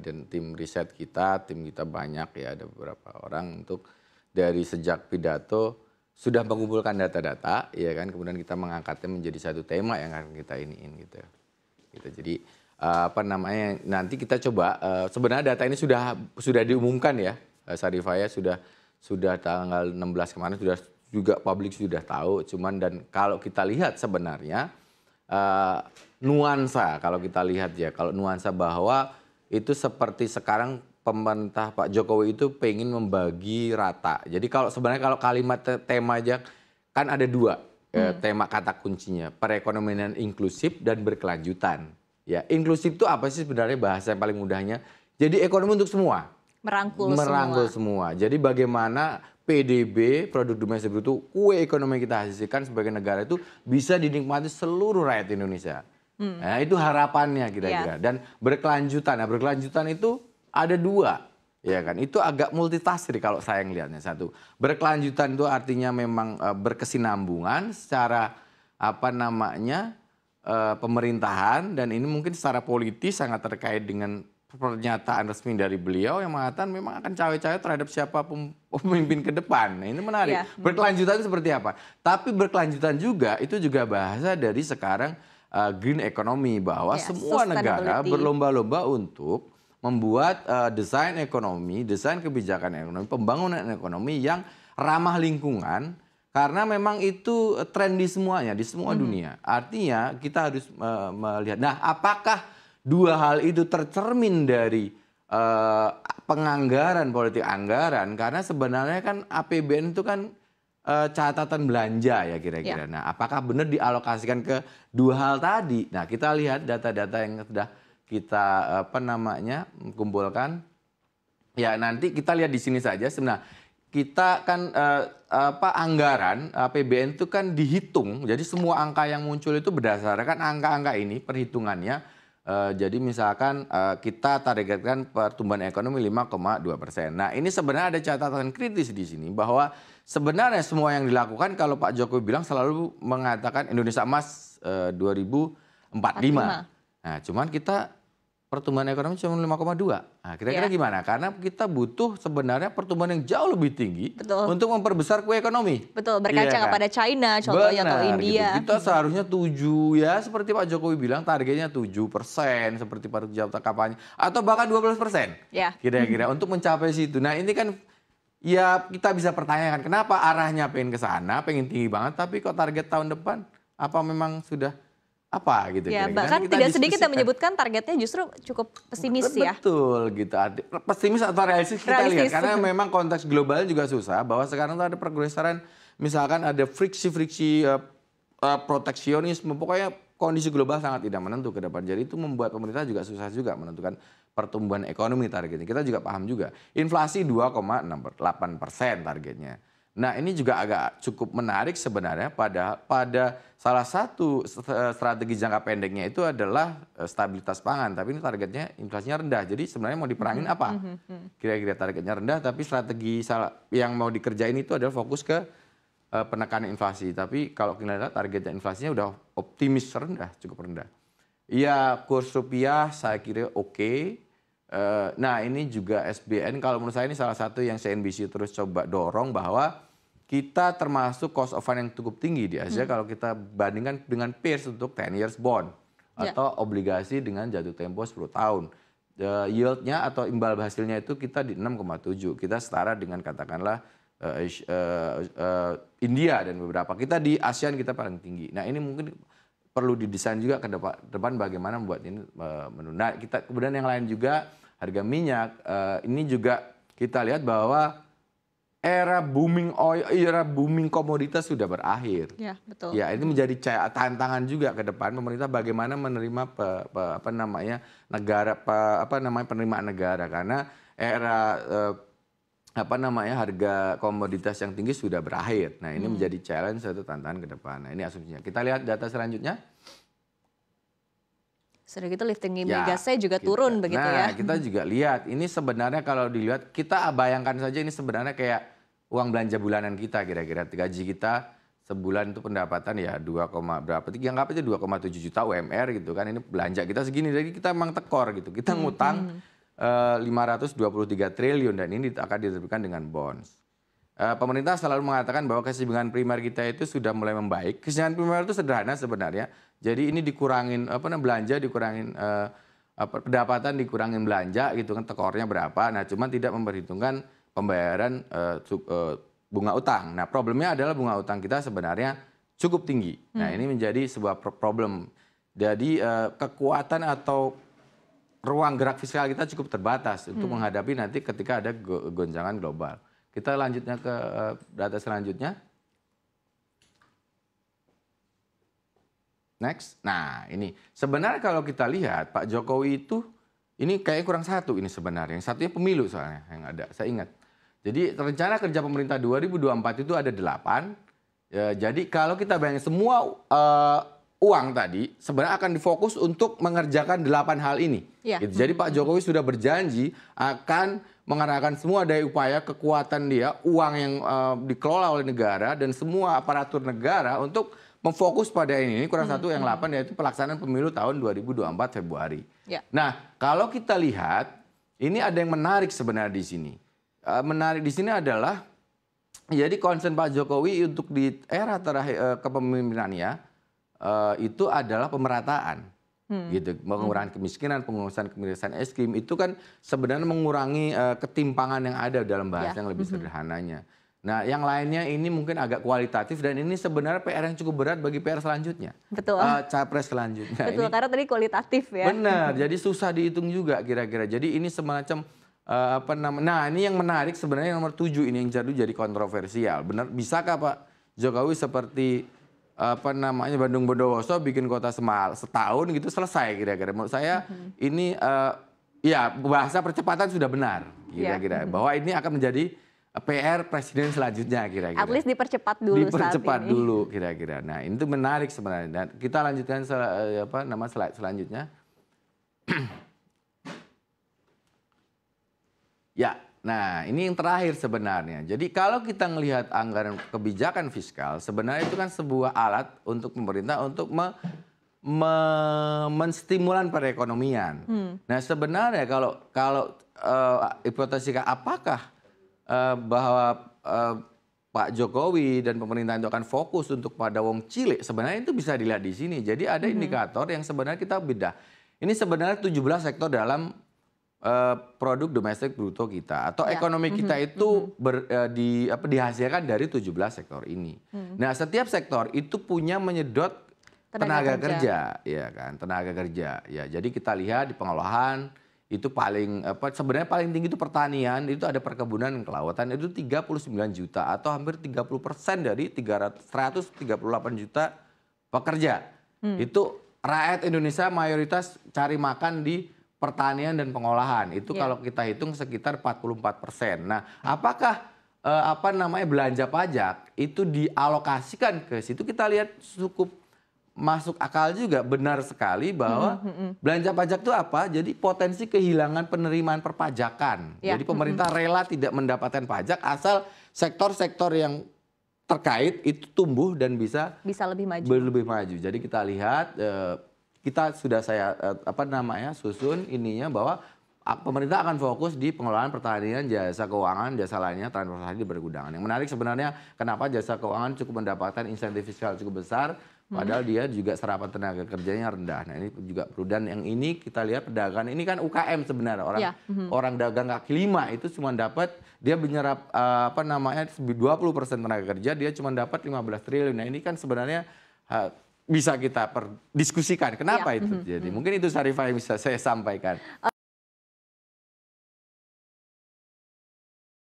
Dan tim riset kita, tim kita banyak ya ada beberapa orang untuk dari sejak pidato sudah mengumpulkan data-data ya kan kemudian kita mengangkatnya menjadi satu tema yang akan kita iniin gitu. Gitu. Jadi eh, apa namanya nanti kita coba eh, sebenarnya data ini sudah sudah diumumkan ya eh, Sarifaya sudah sudah tanggal 16 kemarin sudah juga publik sudah tahu cuman dan kalau kita lihat sebenarnya uh, nuansa kalau kita lihat ya kalau nuansa bahwa itu seperti sekarang pemerintah Pak Jokowi itu pengen membagi rata. Jadi kalau sebenarnya kalau kalimat tema aja kan ada dua eh, hmm. eh, tema kata kuncinya perekonomian inklusif dan berkelanjutan. Ya inklusif itu apa sih sebenarnya bahasa yang paling mudahnya? Jadi ekonomi untuk semua. Merangkul, merangkul semua. semua. Jadi bagaimana PDB produk domestik bruto kue ekonomi kita hasilkan sebagai negara itu bisa dinikmati seluruh rakyat Indonesia. Hmm. Nah, itu harapannya kira-kira. Yeah. Dan berkelanjutan. Nah, berkelanjutan itu ada dua. Ya kan, itu agak multitasri kalau saya ngelihatnya satu. Berkelanjutan itu artinya memang e, berkesinambungan secara apa namanya e, pemerintahan dan ini mungkin secara politis sangat terkait dengan pernyataan resmi dari beliau yang mengatakan memang akan cawe-cawe terhadap siapa pemimpin ke depan. Nah, ini menarik. Ya, Berkelanjutan seperti apa? Tapi berkelanjutan juga itu juga bahasa dari sekarang uh, green economy bahwa yeah, semua negara berlomba-lomba untuk membuat uh, desain ekonomi, desain kebijakan ekonomi, pembangunan ekonomi yang ramah lingkungan karena memang itu eh, tren di semuanya di semua hmm. dunia. Artinya kita harus uh, melihat. Nah, apakah dua hal itu tercermin dari uh, penganggaran politik anggaran? Karena sebenarnya kan APBN itu kan uh, catatan belanja ya kira-kira. Ya. Nah, apakah benar dialokasikan ke dua hal tadi? Nah, kita lihat data-data yang sudah kita apa namanya kumpulkan. Ya, nanti kita lihat di sini saja sebenarnya kita kan eh, apa anggaran APBN eh, itu kan dihitung. Jadi semua angka yang muncul itu berdasarkan angka-angka ini perhitungannya Uh, jadi misalkan uh, kita targetkan pertumbuhan ekonomi 5,2 persen. Nah ini sebenarnya ada catatan kritis di sini bahwa sebenarnya semua yang dilakukan kalau Pak Jokowi bilang selalu mengatakan Indonesia Emas uh, 2045. 45. Nah cuman kita pertumbuhan ekonomi cuma 5,2. Nah, kira-kira yeah. gimana? Karena kita butuh sebenarnya pertumbuhan yang jauh lebih tinggi Betul. untuk memperbesar kue ekonomi. Betul, berkaca yeah, kan? kepada kan? China contohnya Benar, atau gitu. India. Gitu. Kita seharusnya 7 ya, seperti Pak Jokowi bilang targetnya 7 persen, seperti Pak Jawab kampanye, atau bahkan 12 persen. Yeah. Kira-kira hmm. untuk mencapai situ. Nah ini kan ya kita bisa pertanyakan kenapa arahnya pengen ke sana, pengen tinggi banget, tapi kok target tahun depan apa memang sudah apa gitu. Ya, bahkan kan kita tidak sedikit yang menyebutkan targetnya justru cukup pesimis Betul, ya. Betul gitu. Pesimis atau realistis kita realistis. lihat karena memang konteks global juga susah bahwa sekarang tuh ada pergeseran misalkan ada friksi-friksi uh, uh, proteksionisme pokoknya kondisi global sangat tidak menentu ke depan. Jadi itu membuat pemerintah juga susah juga menentukan pertumbuhan ekonomi targetnya. Kita juga paham juga. Inflasi 2,68 persen targetnya Nah ini juga agak cukup menarik sebenarnya pada pada salah satu eh, strategi jangka pendeknya itu adalah eh, stabilitas pangan. Tapi ini targetnya inflasinya rendah. Jadi sebenarnya mau diperangin hmm, apa? Hmm, hmm, Kira-kira targetnya rendah tapi strategi yang mau dikerjain itu adalah fokus ke eh, penekanan inflasi. Tapi kalau kita lihat targetnya inflasinya udah optimis rendah, cukup rendah. Iya kurs rupiah saya kira oke. Okay Eh, nah ini juga SBN kalau menurut saya ini salah satu yang CNBC terus coba dorong bahwa kita termasuk cost of fund yang cukup tinggi di Asia hmm. kalau kita bandingkan dengan peers untuk 10 years bond yeah. atau obligasi dengan jatuh tempo 10 tahun. The eh, yieldnya atau imbal hasilnya itu kita di 6,7. Kita setara dengan katakanlah uh, uh, uh, India dan beberapa. Kita di ASEAN kita paling tinggi. Nah ini mungkin perlu didesain juga ke depan, bagaimana membuat ini menunda. kita kemudian yang lain juga harga minyak eh, ini juga kita lihat bahwa era booming oil, era booming komoditas sudah berakhir. Ya, betul. Ya, ini menjadi tantangan juga ke depan pemerintah bagaimana menerima pe, pe, apa namanya negara pe, apa namanya penerimaan negara karena era eh, apa namanya harga komoditas yang tinggi sudah berakhir. Nah ini hmm. menjadi challenge satu tantangan ke depan. Nah ini asumsinya. Kita lihat data selanjutnya. Sudah gitu lifting ya, saya juga kita, turun begitu nah, ya. Nah kita juga lihat ini sebenarnya kalau dilihat kita bayangkan saja ini sebenarnya kayak uang belanja bulanan kita kira-kira gaji kita sebulan itu pendapatan ya 2, berapa tiga anggap aja 2,7 juta UMR gitu kan ini belanja kita segini jadi kita emang tekor gitu kita hmm, ngutang hmm. 523 eh, triliun dan ini akan diterbitkan dengan bonds. Eh, pemerintah selalu mengatakan bahwa keseimbangan primer kita itu sudah mulai membaik. Keseimbangan primer itu sederhana sebenarnya. Jadi ini dikurangin apa namanya belanja, dikurangin eh, pendapatan, dikurangin belanja gitu kan tekornya berapa. Nah, cuman tidak memperhitungkan pembayaran eh, eh bunga utang. Nah, problemnya adalah bunga utang kita sebenarnya cukup tinggi. Nah, hmm. ini menjadi sebuah problem. Jadi eh, kekuatan atau ruang gerak fiskal kita cukup terbatas hmm. untuk menghadapi nanti ketika ada goncangan global. Kita lanjutnya ke eh, data selanjutnya. Next. Nah, ini sebenarnya kalau kita lihat Pak Jokowi itu ini kayak kurang satu ini sebenarnya. Yang satunya pemilu soalnya yang ada. Saya ingat. Jadi rencana kerja pemerintah 2024 itu ada delapan. Ya, jadi kalau kita bayangin semua uh, uang tadi sebenarnya akan difokus untuk mengerjakan delapan hal ini. Ya. Gitu. Jadi Pak Jokowi sudah berjanji akan mengarahkan semua daya upaya kekuatan dia, uang yang uh, dikelola oleh negara dan semua aparatur negara untuk memfokus pada ini. Ini kurang satu yang delapan yaitu pelaksanaan pemilu tahun 2024 Februari. Ya. Nah, kalau kita lihat ini ada yang menarik sebenarnya di sini. Uh, menarik di sini adalah jadi concern Pak Jokowi untuk di era terakhir uh, kepemimpinannya uh, itu adalah pemerataan. Hmm. gitu pengurangan hmm. kemiskinan pengurusan kemiskinan es krim itu kan sebenarnya mengurangi uh, ketimpangan yang ada dalam bahasa yeah. yang lebih hmm. sederhananya Nah, yang lainnya ini mungkin agak kualitatif dan ini sebenarnya PR yang cukup berat bagi PR selanjutnya. Betul. Uh, capres selanjutnya. Betul, ini, karena tadi kualitatif ya. Benar, jadi susah dihitung juga kira-kira. Jadi ini semacam uh, apa namanya? Nah, ini yang menarik sebenarnya nomor tujuh ini yang jadi jadi kontroversial. Benar, bisakah Pak Jokowi seperti apa namanya Bandung Bondowoso bikin kota semal setahun gitu selesai kira-kira menurut saya mm-hmm. ini uh, ya bahasa percepatan sudah benar iya. kira-kira yeah. Mm-hmm. bahwa ini akan menjadi eh, PR presiden selanjutnya kira-kira. At least dipercepat dulu Dipercepat saat ini. dulu kira-kira. Nah, itu menarik sebenarnya. Dan kita lanjutkan sel, eh, apa nama slide selanjutnya. ya, Nah, ini yang terakhir sebenarnya. Jadi kalau kita melihat anggaran kebijakan fiskal, sebenarnya itu kan sebuah alat untuk pemerintah untuk me, me, menstimulan perekonomian. Hmm. Nah, sebenarnya kalau kalau uh, apakah uh, bahwa uh, Pak Jokowi dan pemerintah itu akan fokus untuk pada wong cilik, sebenarnya itu bisa dilihat di sini. Jadi ada hmm. indikator yang sebenarnya kita bedah. Ini sebenarnya 17 sektor dalam Uh, produk domestik bruto kita atau ya. ekonomi kita mm -hmm. itu mm -hmm. ber, uh, di apa dihasilkan dari 17 sektor ini. Mm Nah, setiap sektor itu punya menyedot tenaga, tenaga kerja. kerja, ya kan, tenaga kerja. Ya, jadi kita lihat di pengolahan itu paling apa sebenarnya paling tinggi itu pertanian, itu ada perkebunan dan kelautan itu 39 juta atau hampir 30% dari 300 138 juta pekerja. Hmm. Itu rakyat Indonesia mayoritas cari makan di pertanian dan pengolahan. Itu yeah. kalau kita hitung sekitar 44%. persen. Nah, apakah eh, apa namanya belanja pajak itu dialokasikan ke situ kita lihat cukup masuk akal juga benar sekali bahwa mm -hmm. belanja pajak itu apa? Jadi potensi kehilangan penerimaan perpajakan. Yeah. Jadi pemerintah hmm, -hmm. rela tidak mendapatkan pajak asal sektor-sektor yang terkait itu tumbuh dan bisa bisa lebih maju. Lebih maju. Jadi kita lihat eh, kita sudah saya eh, apa namanya susun ininya bahwa ah, pemerintah akan fokus di pengelolaan pertanian, jasa keuangan, jasa lainnya, transportasi di bergudangan. Yang menarik sebenarnya kenapa jasa keuangan cukup mendapatkan insentif fiskal cukup besar, padahal hmm. dia juga serapan tenaga kerjanya rendah. Nah ini juga perudan yang ini kita lihat pedagang ini kan UKM sebenarnya orang ya. hmm. orang dagang kaki lima itu cuma dapat dia menyerap eh, apa namanya 20% tenaga kerja dia cuma dapat 15 triliun. Nah ini kan sebenarnya bisa kita perdiskusikan, kenapa iya. itu mm-hmm. Jadi mm-hmm. mungkin itu sarifah yang bisa saya sampaikan eh,